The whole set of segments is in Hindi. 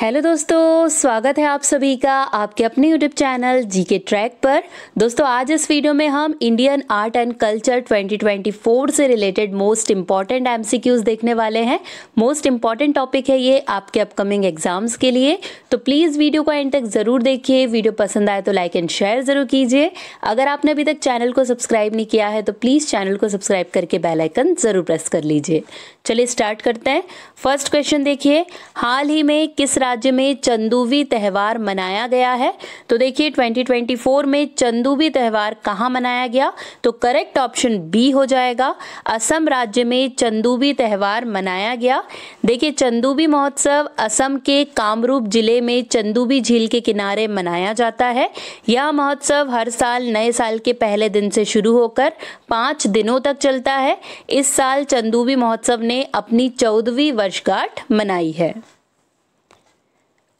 हेलो दोस्तों स्वागत है आप सभी का आपके अपने यूट्यूब चैनल जीके ट्रैक पर दोस्तों आज इस वीडियो में हम इंडियन आर्ट एंड कल्चर 2024 से रिलेटेड मोस्ट इम्पॉर्टेंट एमसीक्यूज देखने वाले हैं मोस्ट इम्पॉर्टेंट टॉपिक है ये आपके अपकमिंग एग्जाम्स के लिए तो प्लीज़ वीडियो को एंड तक ज़रूर देखिए वीडियो पसंद आए तो लाइक एंड शेयर ज़रूर कीजिए अगर आपने अभी तक चैनल को सब्सक्राइब नहीं किया है तो प्लीज़ चैनल को सब्सक्राइब करके बेलाइकन ज़रूर प्रेस कर लीजिए चलिए स्टार्ट करते हैं फर्स्ट क्वेश्चन देखिए हाल ही में किस राज्य में चंदूवी त्यौहार मनाया गया है तो देखिए 2024 में चंदूवी त्यौहार कहाँ मनाया गया तो करेक्ट ऑप्शन बी हो जाएगा असम राज्य में चंदूवी त्यौहार मनाया गया देखिए चंदूबी महोत्सव असम के कामरूप जिले में चंदूबी झील के किनारे मनाया जाता है यह महोत्सव हर साल नए साल के पहले दिन से शुरू होकर पाँच दिनों तक चलता है इस साल चंदूबी महोत्सव ने ने अपनी चौदहवीं वर्षगांठ मनाई है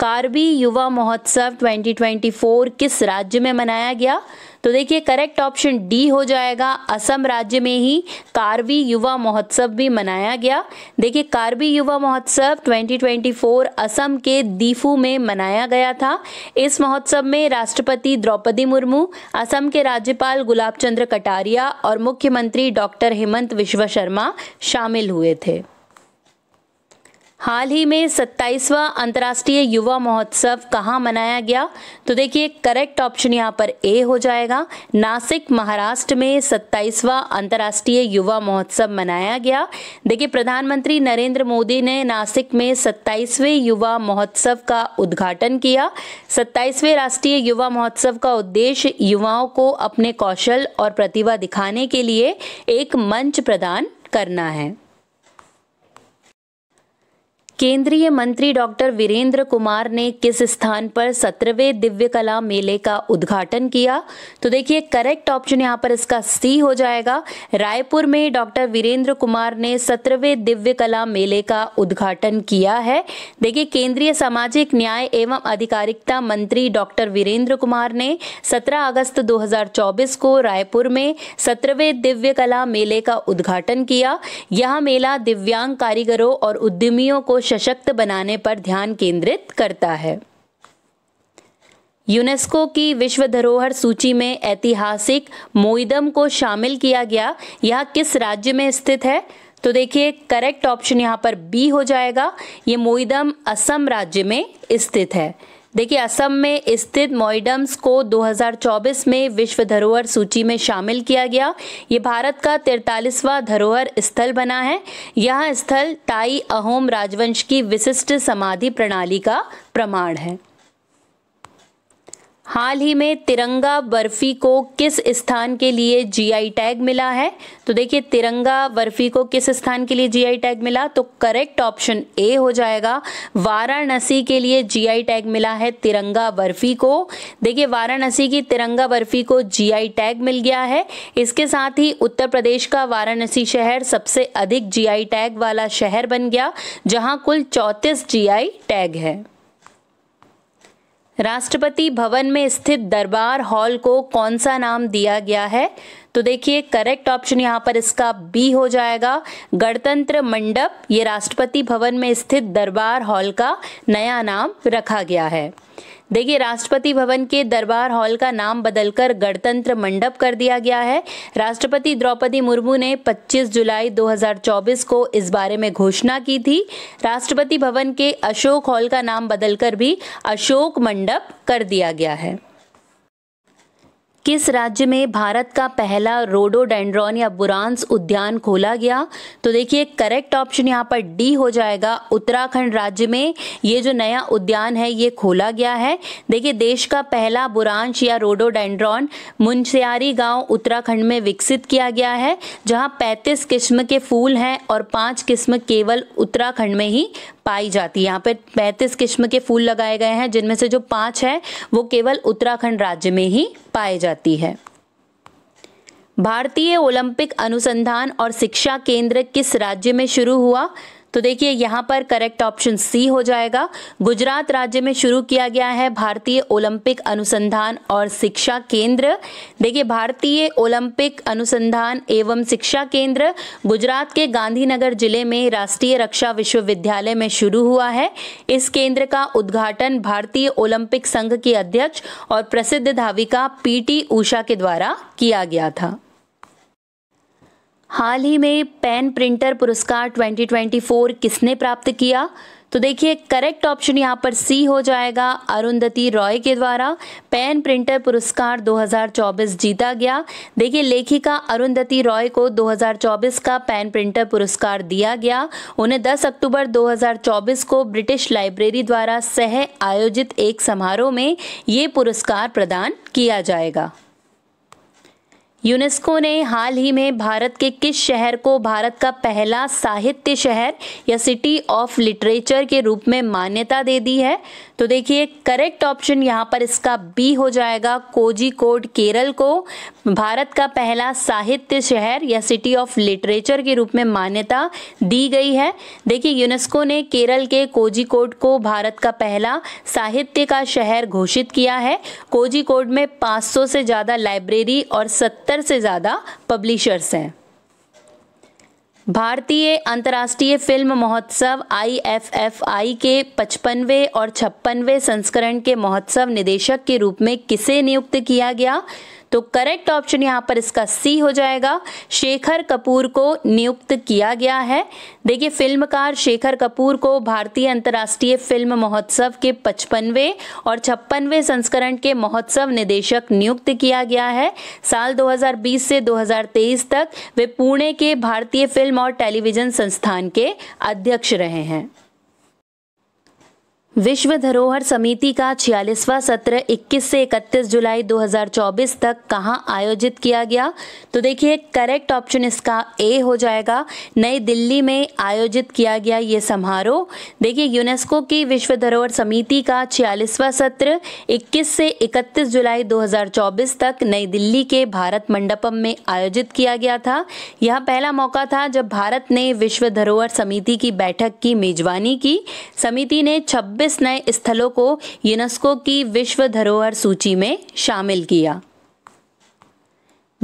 कार्बी युवा महोत्सव 2024 किस राज्य में मनाया गया तो देखिए करेक्ट ऑप्शन डी हो जाएगा असम राज्य में ही कार्बी युवा महोत्सव भी मनाया गया देखिए कार्बी युवा महोत्सव 2024 असम के दीफू में मनाया गया था इस महोत्सव में राष्ट्रपति द्रौपदी मुर्मू असम के राज्यपाल गुलाब चंद्र कटारिया और मुख्यमंत्री डॉक्टर हेमंत विश्व शर्मा शामिल हुए थे हाल ही में 27वां अंतर्राष्ट्रीय युवा महोत्सव कहाँ मनाया गया तो देखिए करेक्ट ऑप्शन यहाँ पर ए हो जाएगा नासिक महाराष्ट्र में 27वां अंतर्राष्ट्रीय युवा महोत्सव मनाया गया देखिए प्रधानमंत्री नरेंद्र मोदी ने नासिक में 27वें युवा महोत्सव का उद्घाटन किया 27वें राष्ट्रीय युवा महोत्सव का उद्देश्य युवाओं को अपने कौशल और प्रतिभा दिखाने के लिए एक मंच प्रदान करना है केंद्रीय मंत्री डॉक्टर वीरेंद्र कुमार ने किस स्थान पर सत्रहवें दिव्य कला मेले का उद्घाटन किया तो देखिए करेक्ट ऑप्शन यहाँ पर इसका सी हो जाएगा रायपुर में डॉक्टर वीरेंद्र कुमार ने सत्रहवें दिव्य कला मेले का उद्घाटन किया है देखिए केंद्रीय सामाजिक न्याय एवं अधिकारिकता मंत्री डॉक्टर वीरेंद्र कुमार ने सत्रह अगस्त दो को रायपुर में सत्रहवें दिव्य कला मेले का उद्घाटन किया यह मेला दिव्यांग कारीगरों और उद्यमियों को सशक्त बनाने पर ध्यान केंद्रित करता है यूनेस्को की विश्व धरोहर सूची में ऐतिहासिक मोइदम को शामिल किया गया यह किस राज्य में स्थित है तो देखिए करेक्ट ऑप्शन यहाँ पर बी हो जाएगा ये मोइदम असम राज्य में स्थित है देखिए असम में स्थित मोइडम्स को 2024 में विश्व धरोहर सूची में शामिल किया गया ये भारत का तिरतालीसवां धरोहर स्थल बना है यह स्थल ताई अहोम राजवंश की विशिष्ट समाधि प्रणाली का प्रमाण है हाल ही में तिरंगा बर्फ़ी को किस स्थान के लिए जीआई टैग मिला है तो देखिए तिरंगा बर्फ़ी को किस स्थान के लिए जीआई टैग मिला तो करेक्ट ऑप्शन ए हो जाएगा वाराणसी के लिए जीआई टैग मिला है तिरंगा बर्फ़ी को देखिए वाराणसी की तिरंगा बर्फ़ी को जीआई टैग मिल गया है इसके साथ ही उत्तर प्रदेश का वाराणसी शहर सबसे अधिक जी टैग वाला शहर बन गया जहाँ कुल चौंतीस जी टैग है राष्ट्रपति भवन में स्थित दरबार हॉल को कौन सा नाम दिया गया है तो देखिए करेक्ट ऑप्शन यहाँ पर इसका बी हो जाएगा गणतंत्र मंडप ये राष्ट्रपति भवन में स्थित दरबार हॉल का नया नाम रखा गया है देखिए राष्ट्रपति भवन के दरबार हॉल का नाम बदलकर गणतंत्र मंडप कर दिया गया है राष्ट्रपति द्रौपदी मुर्मू ने 25 जुलाई 2024 को इस बारे में घोषणा की थी राष्ट्रपति भवन के अशोक हॉल का नाम बदलकर भी अशोक मंडप कर दिया गया है किस राज्य में भारत का पहला रोडोडेंड्रॉन या बुरांस उद्यान खोला गया तो देखिए करेक्ट ऑप्शन यहाँ पर डी हो जाएगा उत्तराखंड राज्य में ये जो नया उद्यान है ये खोला गया है देखिए देश का पहला बुरांश या रोडोडेंड्रॉन मुंशियारी गांव उत्तराखंड में विकसित किया गया है जहाँ पैंतीस किस्म के फूल हैं और पाँच किस्म केवल उत्तराखंड में ही पाई जाती है यहाँ पे पैंतीस किस्म के फूल लगाए गए हैं जिनमें से जो पाँच है वो केवल उत्तराखंड राज्य में ही पाए जाते जाती है भारतीय ओलंपिक अनुसंधान और शिक्षा केंद्र किस राज्य में शुरू हुआ तो देखिए यहाँ पर करेक्ट ऑप्शन सी हो जाएगा गुजरात राज्य में शुरू किया गया है भारतीय ओलंपिक अनुसंधान और शिक्षा केंद्र देखिए भारतीय ओलंपिक अनुसंधान एवं शिक्षा केंद्र गुजरात के गांधीनगर जिले में राष्ट्रीय रक्षा विश्वविद्यालय में शुरू हुआ है इस केंद्र का उद्घाटन भारतीय ओलंपिक संघ की अध्यक्ष और प्रसिद्ध धाविका पी ऊषा के द्वारा किया गया था हाल ही में पेन प्रिंटर पुरस्कार 2024 किसने प्राप्त किया तो देखिए करेक्ट ऑप्शन यहाँ पर सी हो जाएगा अरुंधति रॉय के द्वारा पेन प्रिंटर पुरस्कार 2024 जीता गया देखिए लेखिका अरुंधति रॉय को 2024 का पेन प्रिंटर पुरस्कार दिया गया उन्हें 10 अक्टूबर 2024 को ब्रिटिश लाइब्रेरी द्वारा सह आयोजित एक समारोह में ये पुरस्कार प्रदान किया जाएगा यूनेस्को ने हाल ही में भारत के किस शहर को भारत का पहला साहित्य शहर या सिटी ऑफ लिटरेचर के रूप में मान्यता दे दी है तो देखिए करेक्ट ऑप्शन यहाँ पर इसका बी हो जाएगा कोजिकोड केरल को भारत का पहला साहित्य शहर या सिटी ऑफ लिटरेचर के रूप में मान्यता दी गई है देखिए यूनेस्को ने केरल के कोजिकोड को भारत का पहला साहित्य का शहर घोषित किया है कोजिकोड में 500 से ज़्यादा लाइब्रेरी और 70 से ज़्यादा पब्लिशर्स हैं भारतीय अंतर्राष्ट्रीय फिल्म महोत्सव आईएफएफआई के पचपनवे और छप्पनवे संस्करण के महोत्सव निदेशक के रूप में किसे नियुक्त किया गया तो करेक्ट ऑप्शन यहाँ पर इसका सी हो जाएगा शेखर कपूर को नियुक्त किया गया है देखिए फिल्मकार शेखर कपूर को भारतीय अंतर्राष्ट्रीय फिल्म महोत्सव के पचपनवे और छप्पनवे संस्करण के महोत्सव निदेशक नियुक्त किया गया है साल 2020 से 2023 तक वे पुणे के भारतीय फिल्म और टेलीविजन संस्थान के अध्यक्ष रहे हैं विश्व धरोहर समिति का छियालीसवां सत्र 21 से 31 जुलाई 2024 तक कहां आयोजित किया गया तो देखिए करेक्ट ऑप्शन इसका ए हो जाएगा नई दिल्ली में आयोजित किया गया ये समारोह देखिए यूनेस्को की विश्व धरोहर समिति का छियालीसवां सत्र 21 से 31 जुलाई 2024 तक नई दिल्ली के भारत मंडपम में आयोजित किया गया था यह पहला मौका था जब भारत ने विश्व धरोहर समिति की बैठक की मेजबानी की समिति ने छब्बीस 24 नए स्थलों को यूनेस्को की विश्व धरोहर सूची में शामिल किया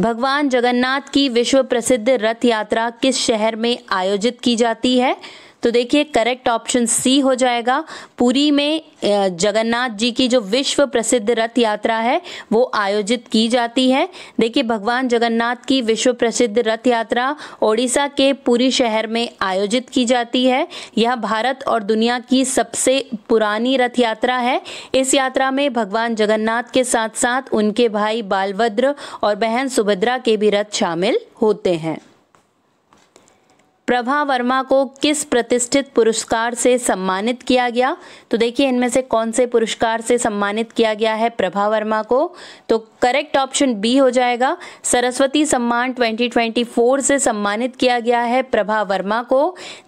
भगवान जगन्नाथ की विश्व प्रसिद्ध रथ यात्रा किस शहर में आयोजित की जाती है तो देखिए करेक्ट ऑप्शन सी हो जाएगा पुरी में जगन्नाथ जी की जो विश्व प्रसिद्ध रथ यात्रा है वो आयोजित की जाती है देखिए भगवान जगन्नाथ की विश्व प्रसिद्ध रथ यात्रा ओडिशा के पुरी शहर में आयोजित की जाती है यह भारत और दुनिया की सबसे पुरानी रथ यात्रा है इस यात्रा में भगवान जगन्नाथ के साथ साथ उनके भाई बालभद्र और बहन सुभद्रा के भी रथ शामिल होते हैं प्रभा वर्मा को किस प्रतिष्ठित पुरस्कार से सम्मानित किया गया तो देखिए इनमें से कौन से पुरस्कार से सम्मानित किया गया है प्रभा वर्मा को तो करेक्ट ऑप्शन बी हो जाएगा सरस्वती सम्मान 2024 से सम्मानित किया गया है प्रभा वर्मा को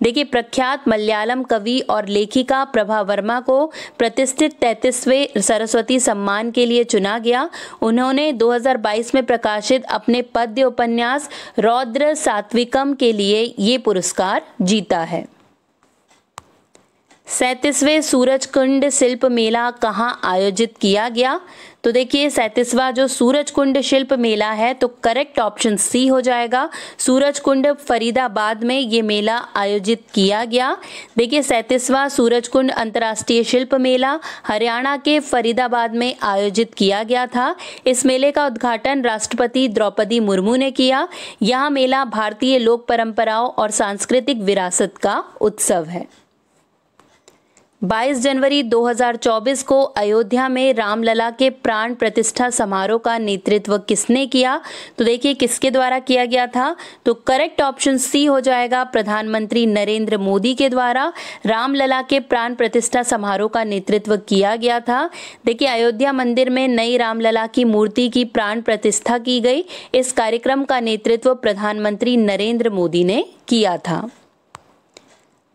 देखिए प्रख्यात मलयालम कवि और लेखिका प्रभा वर्मा को प्रतिष्ठित तैतीसवें सरस्वती सम्मान के लिए चुना गया उन्होंने दो में प्रकाशित अपने पद्य उपन्यास रौद्र सात्विकम के लिए ये पुरस्कार जीता है सूरज कुंड शिल्प मेला कहाँ आयोजित किया गया तो देखिए सैंतीसवा जो सूरज कुंड शिल्प मेला है तो करेक्ट ऑप्शन सी हो जाएगा सूरज कुंड फरीदाबाद में ये मेला आयोजित किया गया देखिए सैंतीसवा कुंड अंतर्राष्ट्रीय शिल्प मेला हरियाणा के फरीदाबाद में आयोजित किया गया था इस मेले का उद्घाटन राष्ट्रपति द्रौपदी मुर्मू ने किया यह मेला भारतीय लोक परंपराओं और सांस्कृतिक विरासत का उत्सव है 22 जनवरी 2024 को अयोध्या में रामलला के प्राण प्रतिष्ठा समारोह का नेतृत्व किसने किया तो देखिए किसके द्वारा किया गया था तो करेक्ट ऑप्शन सी हो जाएगा प्रधानमंत्री नरेंद्र मोदी के द्वारा रामलला के प्राण प्रतिष्ठा समारोह का नेतृत्व किया गया था देखिए अयोध्या मंदिर में नई रामलला की मूर्ति की प्राण प्रतिष्ठा की गई इस कार्यक्रम का नेतृत्व प्रधानमंत्री नरेंद्र मोदी ने किया था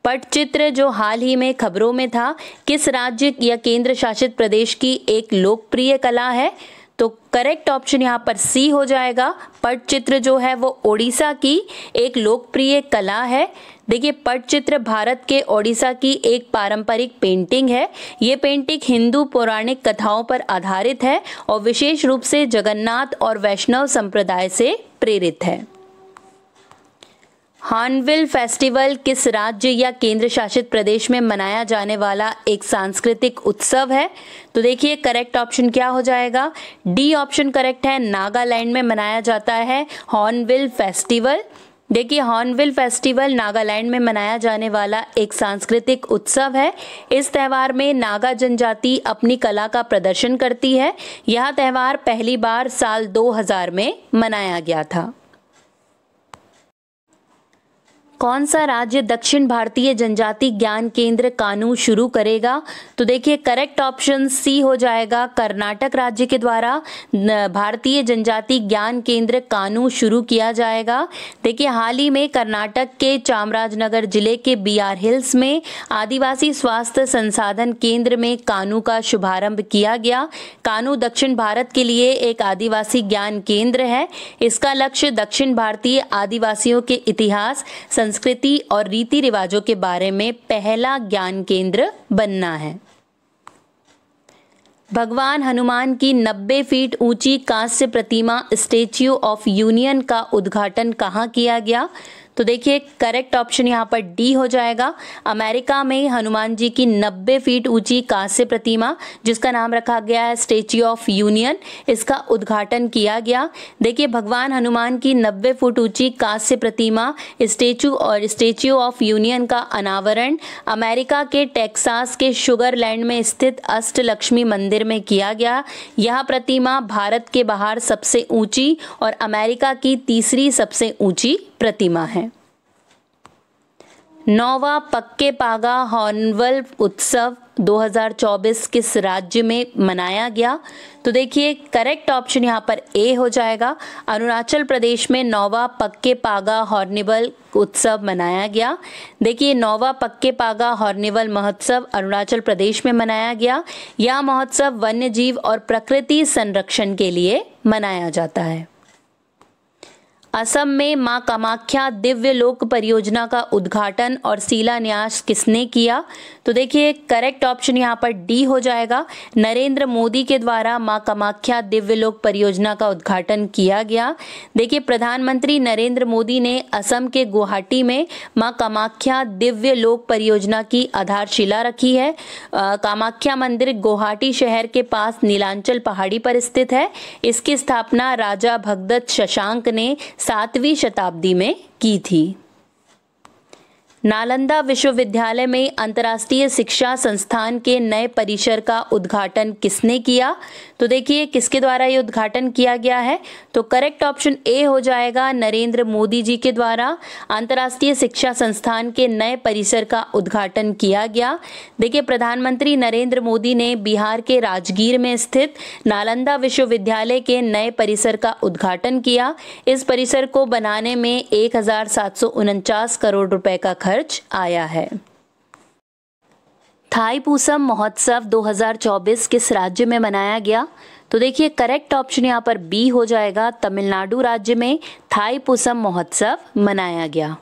पटचित्र जो हाल ही में खबरों में था किस राज्य या केंद्र शासित प्रदेश की एक लोकप्रिय कला है तो करेक्ट ऑप्शन यहाँ पर सी हो जाएगा पटचित्र जो है वो ओडिशा की एक लोकप्रिय कला है देखिए पटचित्र भारत के ओडिशा की एक पारंपरिक पेंटिंग है ये पेंटिंग हिंदू पौराणिक कथाओं पर आधारित है और विशेष रूप से जगन्नाथ और वैष्णव संप्रदाय से प्रेरित है हॉर्नविल फेस्टिवल किस राज्य या केंद्र शासित प्रदेश में मनाया जाने वाला एक सांस्कृतिक उत्सव है तो देखिए करेक्ट ऑप्शन क्या हो जाएगा डी ऑप्शन करेक्ट है नागालैंड में मनाया जाता है हॉर्नविल फेस्टिवल देखिए हॉर्नविल फेस्टिवल नागालैंड में मनाया जाने वाला एक सांस्कृतिक उत्सव है इस त्यौहार में नागा जनजाति अपनी कला का प्रदर्शन करती है यह त्यौहार पहली बार साल 2000 में मनाया गया था कौन सा राज्य दक्षिण भारतीय जनजाति ज्ञान केंद्र कानू शुरू करेगा तो देखिए करेक्ट ऑप्शन सी हो जाएगा कर्नाटक राज्य के द्वारा भारतीय जनजाति ज्ञान केंद्र कानू शुरू किया जाएगा देखिए हाल ही में कर्नाटक के चामराजनगर जिले के बी आर हिल्स में आदिवासी स्वास्थ्य संसाधन केंद्र में कानू का शुभारंभ किया गया कानू दक्षिण भारत के लिए एक आदिवासी ज्ञान केंद्र है इसका लक्ष्य दक्षिण भारतीय आदिवासियों के इतिहास संस्कृति और रीति रिवाजों के बारे में पहला ज्ञान केंद्र बनना है भगवान हनुमान की 90 फीट ऊंची कांस्य प्रतिमा स्टेच्यू ऑफ यूनियन का उद्घाटन कहाँ किया गया तो देखिए करेक्ट ऑप्शन यहाँ पर डी हो जाएगा अमेरिका में हनुमान जी की 90 फीट ऊंची कांस्य प्रतिमा जिसका नाम रखा गया है स्टेच्यू ऑफ यूनियन इसका उद्घाटन किया गया देखिए भगवान हनुमान की 90 फुट ऊंची कांस्य प्रतिमा स्टेचू और स्टेच्यू ऑफ यूनियन का अनावरण अमेरिका के टेक्सास के शुगरलैंड में स्थित अष्ट लक्ष्मी मंदिर में किया गया यह प्रतिमा भारत के बाहर सबसे ऊंची और अमेरिका की तीसरी सबसे ऊंची प्रतिमा है नौवा पक्के पागा हॉर्नवल उत्सव 2024 किस राज्य में मनाया गया तो देखिए करेक्ट ऑप्शन यहाँ पर ए हो जाएगा अरुणाचल प्रदेश में नौवा पक्के पागा हॉर्निवल उत्सव मनाया गया देखिए नौवा पक्के पागा हॉर्निवल महोत्सव अरुणाचल प्रदेश में मनाया गया यह महोत्सव वन्य जीव और प्रकृति संरक्षण के लिए मनाया जाता है असम में मां कामाख्या दिव्य लोक परियोजना का उद्घाटन और शिलान्यास किसने किया तो देखिए करेक्ट ऑप्शन यहाँ पर डी हो जाएगा नरेंद्र मोदी के द्वारा मां कामाख्या दिव्य लोक परियोजना का उद्घाटन किया गया देखिए प्रधानमंत्री नरेंद्र मोदी ने असम के गुवाहाटी में मां कामाख्या दिव्य लोक परियोजना की आधारशिला रखी है आ, कामाख्या मंदिर गुवाहाटी शहर के पास नीलांचल पहाड़ी पर स्थित है इसकी स्थापना राजा भगदत्त शशांक ने सातवीं शताब्दी में की थी नालंदा विश्वविद्यालय में अंतर्राष्ट्रीय शिक्षा संस्थान के नए परिसर का उद्घाटन किसने किया तो देखिए किसके द्वारा ये उद्घाटन किया गया है तो करेक्ट ऑप्शन ए हो जाएगा नरेंद्र मोदी जी के द्वारा अंतर्राष्ट्रीय शिक्षा संस्थान के नए परिसर का उद्घाटन किया गया देखिए प्रधानमंत्री नरेंद्र मोदी ने बिहार के राजगीर में स्थित नालंदा विश्वविद्यालय के नए परिसर का उद्घाटन किया इस परिसर को बनाने में एक करोड़ रुपए का खर्च आया है थाई पूसम महोत्सव 2024 किस राज्य में मनाया गया तो देखिए करेक्ट ऑप्शन यहाँ पर बी हो जाएगा तमिलनाडु राज्य में थाई पूसम महोत्सव मनाया गया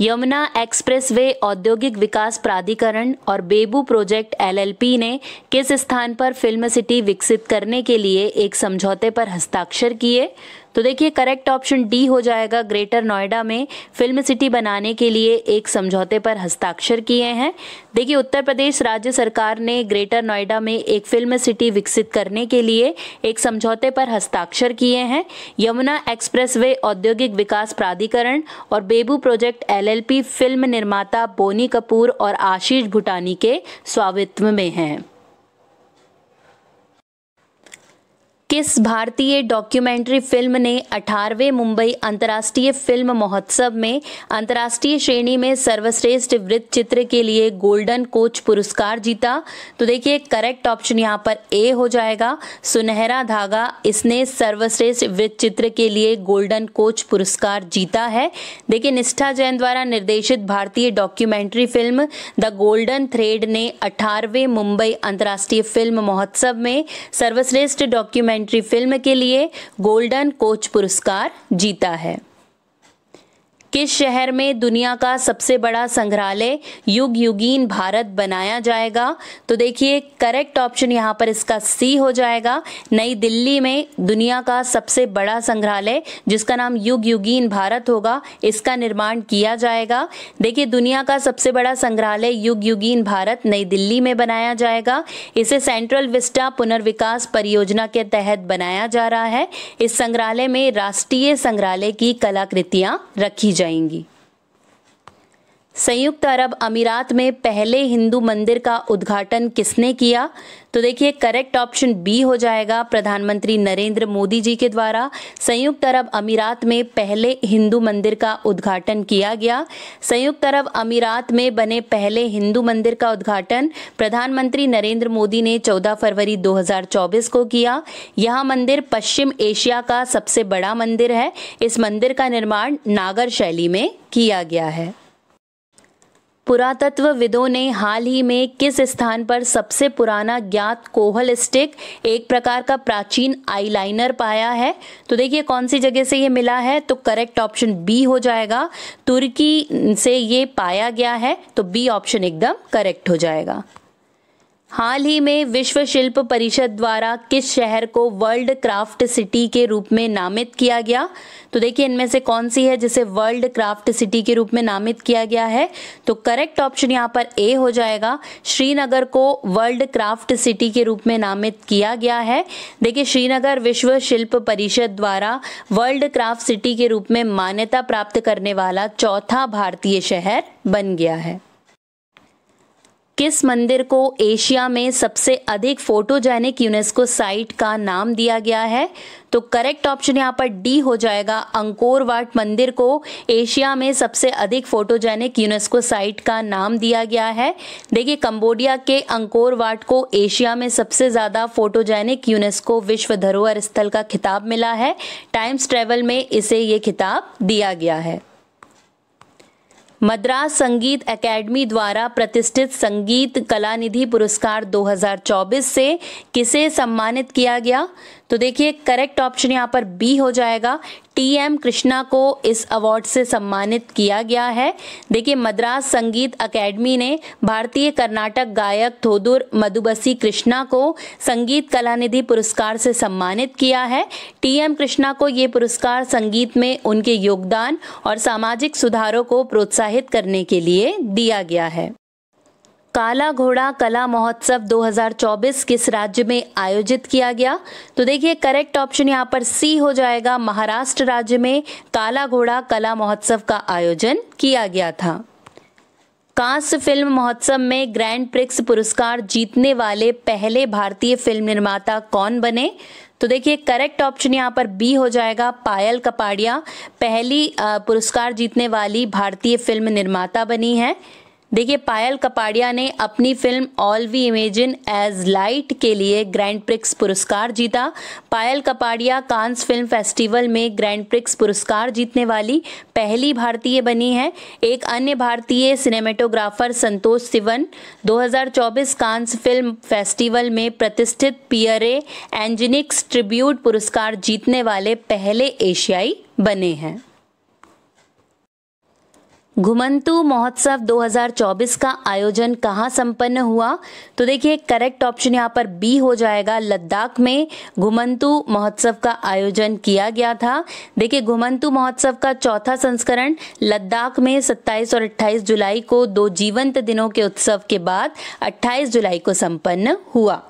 यमुना एक्सप्रेसवे औद्योगिक विकास प्राधिकरण और बेबू प्रोजेक्ट एलएलपी ने किस स्थान पर फिल्म सिटी विकसित करने के लिए एक समझौते पर हस्ताक्षर किए तो देखिए करेक्ट ऑप्शन डी हो जाएगा ग्रेटर नोएडा में फिल्म सिटी बनाने के लिए एक समझौते पर हस्ताक्षर किए हैं देखिए उत्तर प्रदेश राज्य सरकार ने ग्रेटर नोएडा में एक फिल्म सिटी विकसित करने के लिए एक समझौते पर हस्ताक्षर किए हैं यमुना एक्सप्रेसवे औद्योगिक विकास प्राधिकरण और बेबू प्रोजेक्ट एलएलपी फिल्म निर्माता बोनी कपूर और आशीष भूटानी के स्वामित्व में हैं किस भारतीय डॉक्यूमेंट्री फिल्म ने 18वें मुंबई अंतर्राष्ट्रीय फिल्म महोत्सव में अंतर्राष्ट्रीय श्रेणी में सर्वश्रेष्ठ वृत्त चित्र के लिए गोल्डन कोच पुरस्कार जीता तो देखिए करेक्ट ऑप्शन यहाँ पर ए हो जाएगा सुनहरा धागा इसने सर्वश्रेष्ठ वृत्त चित्र के लिए गोल्डन कोच पुरस्कार जीता है देखिए निष्ठा जैन द्वारा निर्देशित भारतीय documentary film the golden thread ने अठारहवें मुंबई अंतर्राष्ट्रीय फिल्म महोत्सव में सर्वश्रेष्ठ डॉक्यूमेंट्री डॉक्यूमेंट्री फिल्म के लिए गोल्डन कोच पुरस्कार जीता है किस शहर में दुनिया का सबसे बड़ा संग्रहालय युग युगीन भारत बनाया जाएगा तो देखिए करेक्ट ऑप्शन यहाँ पर इसका सी हो जाएगा नई दिल्ली में दुनिया का सबसे बड़ा संग्रहालय जिसका नाम युग युगीन भारत होगा इसका निर्माण किया जाएगा देखिए दुनिया का सबसे बड़ा संग्रहालय युग युगीन भारत नई दिल्ली में बनाया जाएगा इसे सेंट्रल विस्टा पुनर्विकास परियोजना के तहत बनाया जा रहा है इस संग्रहालय में राष्ट्रीय संग्रहालय की कलाकृतियां रखी जाए जाएंगी संयुक्त अरब अमीरात में पहले हिंदू मंदिर का उद्घाटन किसने किया तो देखिए करेक्ट ऑप्शन बी हो जाएगा प्रधानमंत्री नरेंद्र मोदी जी के द्वारा संयुक्त अरब अमीरात में पहले हिंदू मंदिर का उद्घाटन किया गया संयुक्त अरब अमीरात में बने पहले हिंदू मंदिर का उद्घाटन प्रधानमंत्री नरेंद्र मोदी ने 14 फरवरी 2024 को किया यह मंदिर पश्चिम एशिया का सबसे बड़ा मंदिर है इस मंदिर का निर्माण नागर शैली में किया गया है पुरातत्वविदों ने हाल ही में किस स्थान पर सबसे पुराना ज्ञात कोहल स्टिक एक प्रकार का प्राचीन आईलाइनर पाया है तो देखिए कौन सी जगह से ये मिला है तो करेक्ट ऑप्शन बी हो जाएगा तुर्की से ये पाया गया है तो बी ऑप्शन एकदम करेक्ट हो जाएगा हाल ही में विश्व शिल्प परिषद द्वारा किस शहर को वर्ल्ड क्राफ्ट सिटी के रूप में नामित किया गया तो देखिए इनमें से कौन सी है जिसे वर्ल्ड क्राफ्ट सिटी के रूप में नामित किया गया है तो करेक्ट ऑप्शन यहाँ पर ए हो जाएगा श्रीनगर को वर्ल्ड क्राफ्ट सिटी के रूप में नामित किया गया है देखिए श्रीनगर विश्व शिल्प परिषद द्वारा वर्ल्ड क्राफ्ट सिटी के रूप में मान्यता प्राप्त करने वाला चौथा भारतीय शहर बन गया है किस मंदिर को एशिया में सबसे अधिक फोटोजेनिक यूनेस्को साइट का नाम दिया गया है तो करेक्ट ऑप्शन यहाँ पर डी हो जाएगा अंकोर वाट मंदिर को एशिया में सबसे अधिक फोटोजेनिक यूनेस्को साइट का नाम दिया गया है देखिए कंबोडिया के अंकोर वाट को एशिया में सबसे ज़्यादा फोटोजेनिक यूनेस्को विश्व धरोहर स्थल का खिताब मिला है टाइम्स ट्रेवल में इसे ये खिताब दिया गया है मद्रास संगीत एकेडमी द्वारा प्रतिष्ठित संगीत कला निधि पुरस्कार 2024 से किसे सम्मानित किया गया तो देखिए करेक्ट ऑप्शन यहाँ पर बी हो जाएगा टी एम कृष्णा को इस अवार्ड से सम्मानित किया गया है देखिए मद्रास संगीत अकेडमी ने भारतीय कर्नाटक गायक थोदुर मधुबसी कृष्णा को संगीत कला निधि पुरस्कार से सम्मानित किया है टी एम कृष्णा को ये पुरस्कार संगीत में उनके योगदान और सामाजिक सुधारों को प्रोत्साहित करने के लिए दिया गया है काला घोड़ा कला महोत्सव 2024 किस राज्य में आयोजित किया गया तो देखिए करेक्ट ऑप्शन यहाँ पर सी हो जाएगा महाराष्ट्र राज्य में काला घोड़ा कला महोत्सव का आयोजन किया गया था कांस फिल्म महोत्सव में ग्रैंड प्रिक्स पुरस्कार जीतने वाले पहले भारतीय फिल्म निर्माता कौन बने तो देखिए करेक्ट ऑप्शन यहाँ पर बी हो जाएगा पायल कपाड़िया पहली पुरस्कार जीतने वाली भारतीय फिल्म निर्माता बनी है देखिए पायल कपाड़िया ने अपनी film all we imagine as light के लिए ग्रैंड प्रिक्स पुरस्कार जीता Payal Kapadia Cannes film festival में ग्रैंड प्रिक्स पुरस्कार जीतने वाली पहली भारतीय बनी है एक अन्य भारतीय cinematographer Santosh Sivan 2024 Cannes film festival में प्रतिष्ठित पियरे एंजनिक्स ट्रिब्यूट पुरस्कार जीतने वाले पहले एशियाई बने हैं घुमंतु महोत्सव 2024 का आयोजन कहाँ संपन्न हुआ तो देखिए करेक्ट ऑप्शन यहाँ पर बी हो जाएगा लद्दाख में घुमंतु महोत्सव का आयोजन किया गया था देखिए घुमंतु महोत्सव का चौथा संस्करण लद्दाख में 27 और 28 जुलाई को दो जीवंत दिनों के उत्सव के बाद 28 जुलाई को संपन्न हुआ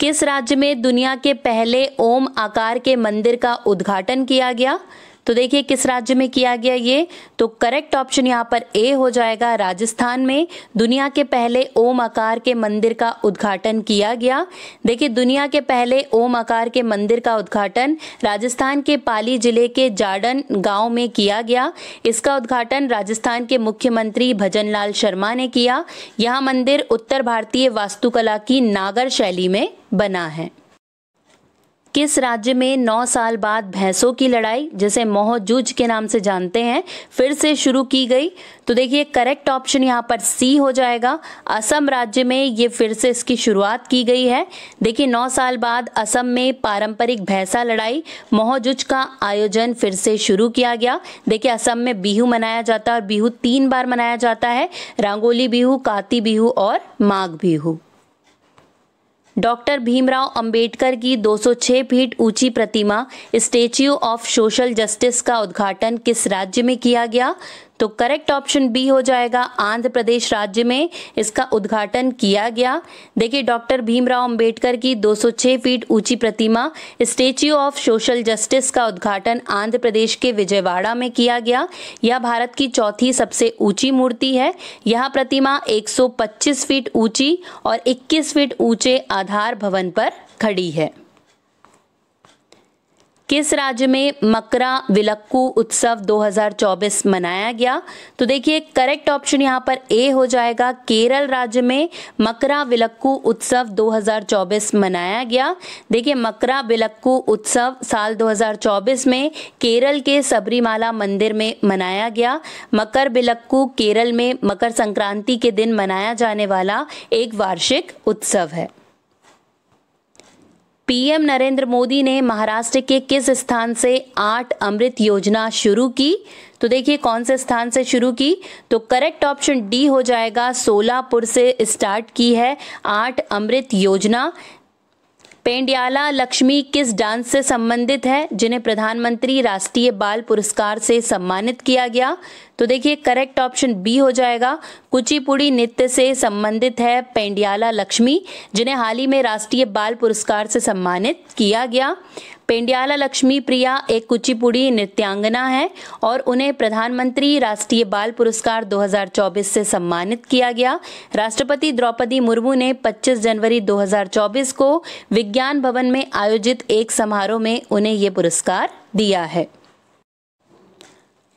किस राज्य में दुनिया के पहले ओम आकार के मंदिर का उद्घाटन किया गया तो देखिए किस राज्य में किया गया ये तो करेक्ट ऑप्शन यहाँ पर ए हो जाएगा राजस्थान में दुनिया के पहले ओम आकार के मंदिर का उद्घाटन किया गया देखिए दुनिया के पहले ओम आकार के मंदिर का उद्घाटन राजस्थान के पाली जिले के जाडन गांव में किया गया इसका उद्घाटन राजस्थान के मुख्यमंत्री लाल शर्मा ने किया यह मंदिर उत्तर भारतीय वास्तुकला की नागर शैली में बना है किस राज्य में नौ साल बाद भैंसों की लड़ाई जिसे मोहजूज के नाम से जानते हैं फिर से शुरू की गई तो देखिए करेक्ट ऑप्शन यहाँ पर सी हो जाएगा असम राज्य में ये फिर से इसकी शुरुआत की गई है देखिए नौ साल बाद असम में पारंपरिक भैंसा लड़ाई मोहजूज का आयोजन फिर से शुरू किया गया देखिए असम में बिहू मनाया जाता है और बिहू तीन बार मनाया जाता है रंगोली बिहू काती बिहू और माघ बिहू डॉक्टर भीमराव अंबेडकर की 206 फीट ऊंची प्रतिमा स्टेच्यू ऑफ सोशल जस्टिस का उद्घाटन किस राज्य में किया गया तो करेक्ट ऑप्शन बी हो जाएगा आंध्र प्रदेश राज्य में इसका उद्घाटन किया गया देखिए डॉक्टर भीमराव अंबेडकर की 206 फीट ऊंची प्रतिमा स्टेच्यू ऑफ सोशल जस्टिस का उद्घाटन आंध्र प्रदेश के विजयवाड़ा में किया गया यह भारत की चौथी सबसे ऊंची मूर्ति है यह प्रतिमा 125 फीट ऊंची और 21 फीट ऊंचे आधार भवन पर खड़ी है किस राज्य में मकरा विलक्कू उत्सव 2024 मनाया गया तो देखिए करेक्ट ऑप्शन यहाँ पर ए हो जाएगा केरल राज्य में मकरा विलक्कू उत्सव 2024 मनाया गया देखिए मकरा विलक्कू उत्सव साल 2024 में केरल के सबरीमाला मंदिर में मनाया गया मकर विलक्कू केरल में मकर संक्रांति के दिन मनाया जाने वाला एक वार्षिक उत्सव है पीएम नरेंद्र मोदी ने महाराष्ट्र के किस स्थान से आठ अमृत योजना शुरू की तो देखिए कौन से स्थान से शुरू की तो करेक्ट ऑप्शन डी हो जाएगा सोलापुर से स्टार्ट की है आठ अमृत योजना पेंडियाला लक्ष्मी किस डांस से संबंधित है जिन्हें प्रधानमंत्री राष्ट्रीय बाल पुरस्कार से सम्मानित किया गया तो देखिए करेक्ट ऑप्शन बी हो जाएगा कुचिपुड़ी नृत्य से संबंधित है पेंडियाला लक्ष्मी जिन्हें हाल ही में राष्ट्रीय बाल पुरस्कार से सम्मानित किया गया पेंडियाला लक्ष्मी प्रिया एक कुचिपुड़ी नृत्यांगना है और उन्हें प्रधानमंत्री राष्ट्रीय बाल पुरस्कार 2024 से सम्मानित किया गया राष्ट्रपति द्रौपदी मुर्मू ने 25 जनवरी 2024 को विज्ञान भवन में आयोजित एक समारोह में उन्हें ये पुरस्कार दिया है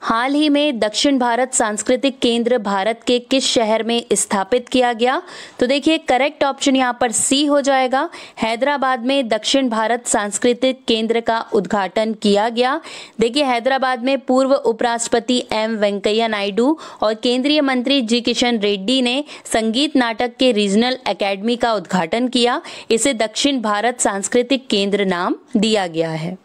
हाल ही में दक्षिण भारत सांस्कृतिक केंद्र भारत के किस शहर में स्थापित किया गया तो देखिए करेक्ट ऑप्शन यहाँ पर सी हो जाएगा हैदराबाद में दक्षिण भारत सांस्कृतिक केंद्र का उद्घाटन किया गया देखिए हैदराबाद में पूर्व उपराष्ट्रपति एम वेंकैया नायडू और केंद्रीय मंत्री जी किशन रेड्डी ने संगीत नाटक के रीजनल अकेडमी का उद्घाटन किया इसे दक्षिण भारत सांस्कृतिक केंद्र नाम दिया गया है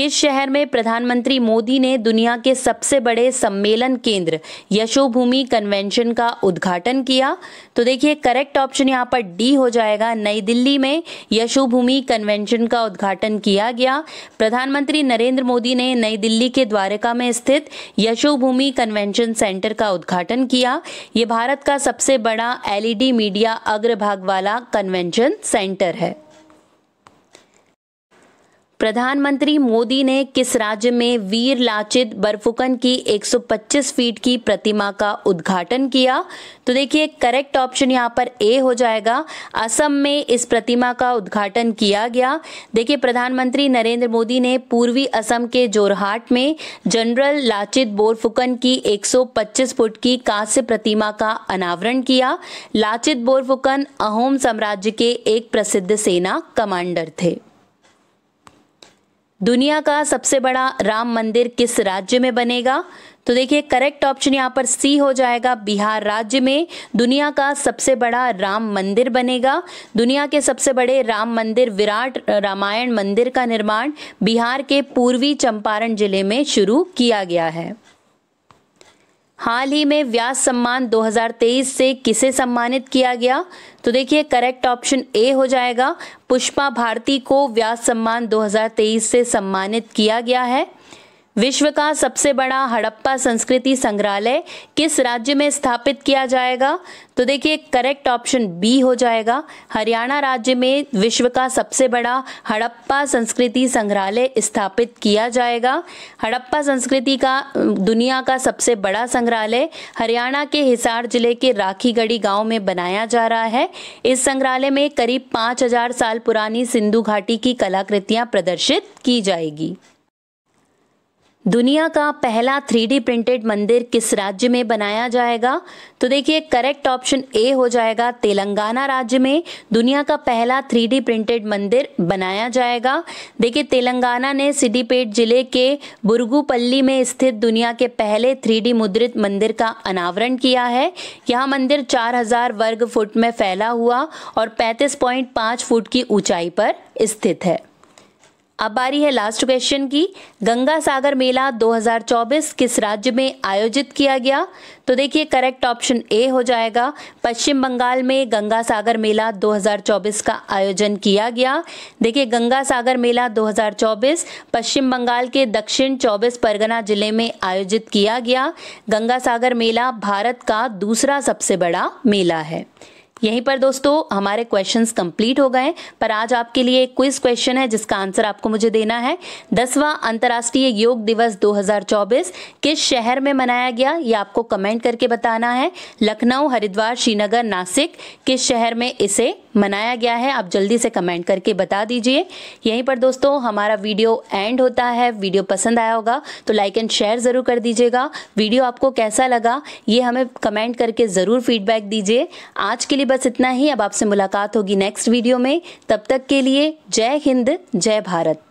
किस शहर में प्रधानमंत्री मोदी ने दुनिया के सबसे बड़े सम्मेलन केंद्र यशोभूमि कन्वेंशन का उद्घाटन किया तो देखिए करेक्ट ऑप्शन यहाँ पर डी हो जाएगा नई दिल्ली में यशोभूमि कन्वेंशन का उद्घाटन किया गया प्रधानमंत्री नरेंद्र मोदी ने नई दिल्ली के द्वारका में स्थित यशोभूमि कन्वेंशन सेंटर का उद्घाटन किया ये भारत का सबसे बड़ा एलईडी e मीडिया अग्रभाग वाला कन्वेंशन सेंटर है प्रधानमंत्री मोदी ने किस राज्य में वीर लाचित बरफुकन की 125 फीट की प्रतिमा का उद्घाटन किया तो देखिए करेक्ट ऑप्शन यहाँ पर ए हो जाएगा असम में इस प्रतिमा का उद्घाटन किया गया देखिए प्रधानमंत्री नरेंद्र मोदी ने पूर्वी असम के जोरहाट में जनरल लाचित बोरफुकन की 125 फुट की कांस्य प्रतिमा का अनावरण किया लाचित बोरफुकन अहोम साम्राज्य के एक प्रसिद्ध सेना कमांडर थे दुनिया का सबसे बड़ा राम मंदिर किस राज्य में बनेगा तो देखिए करेक्ट ऑप्शन यहाँ पर सी हो जाएगा बिहार राज्य में दुनिया का सबसे बड़ा राम मंदिर बनेगा दुनिया के सबसे बड़े राम मंदिर विराट रामायण मंदिर का निर्माण बिहार के पूर्वी चंपारण जिले में शुरू किया गया है हाल ही में व्यास सम्मान 2023 से किसे सम्मानित किया गया तो देखिए करेक्ट ऑप्शन ए हो जाएगा पुष्पा भारती को व्यास सम्मान 2023 से सम्मानित किया गया है विश्व का सबसे बड़ा हड़प्पा संस्कृति संग्रहालय किस राज्य में स्थापित किया जाएगा तो देखिए करेक्ट ऑप्शन बी हो जाएगा हरियाणा राज्य में विश्व का सबसे बड़ा हड़प्पा संस्कृति संग्रहालय स्थापित किया जाएगा हड़प्पा संस्कृति का दुनिया का सबसे बड़ा संग्रहालय हरियाणा के हिसार जिले के राखीगढ़ी गांव में बनाया जा रहा है इस संग्रहालय में करीब पाँच साल पुरानी सिंधु घाटी की कलाकृतियाँ प्रदर्शित की जाएगी दुनिया का पहला थ्री डी प्रिंटेड मंदिर किस राज्य में बनाया जाएगा तो देखिए करेक्ट ऑप्शन ए हो जाएगा तेलंगाना राज्य में दुनिया का पहला थ्री डी प्रिंटेड मंदिर बनाया जाएगा देखिए तेलंगाना ने सिद्दीपेट जिले के बुरगुपल्ली में स्थित दुनिया के पहले थ्री डी मुद्रित मंदिर का अनावरण किया है यह मंदिर 4000 वर्ग फुट में फैला हुआ और पैंतीस फुट की ऊंचाई पर स्थित है अब आ रही है लास्ट क्वेश्चन की गंगा सागर मेला 2024 किस राज्य में आयोजित किया गया तो देखिए करेक्ट ऑप्शन ए हो जाएगा पश्चिम बंगाल में गंगा सागर मेला 2024 का आयोजन किया गया देखिए गंगा सागर मेला 2024 पश्चिम बंगाल के दक्षिण 24 परगना जिले में आयोजित किया गया गंगा सागर मेला भारत का दूसरा सबसे बड़ा मेला है यहीं पर दोस्तों हमारे क्वेश्चंस कंप्लीट हो गए पर आज आपके लिए एक क्विज क्वेश्चन है जिसका आंसर आपको मुझे देना है दसवां अंतर्राष्ट्रीय योग दिवस 2024 किस शहर में मनाया गया ये आपको कमेंट करके बताना है लखनऊ हरिद्वार श्रीनगर नासिक किस शहर में इसे मनाया गया है आप जल्दी से कमेंट करके बता दीजिए यहीं पर दोस्तों हमारा वीडियो एंड होता है वीडियो पसंद आया होगा तो लाइक एंड शेयर ज़रूर कर दीजिएगा वीडियो आपको कैसा लगा ये हमें कमेंट करके ज़रूर फीडबैक दीजिए आज के लिए बस इतना ही अब आपसे मुलाकात होगी नेक्स्ट वीडियो में तब तक के लिए जय हिंद जय भारत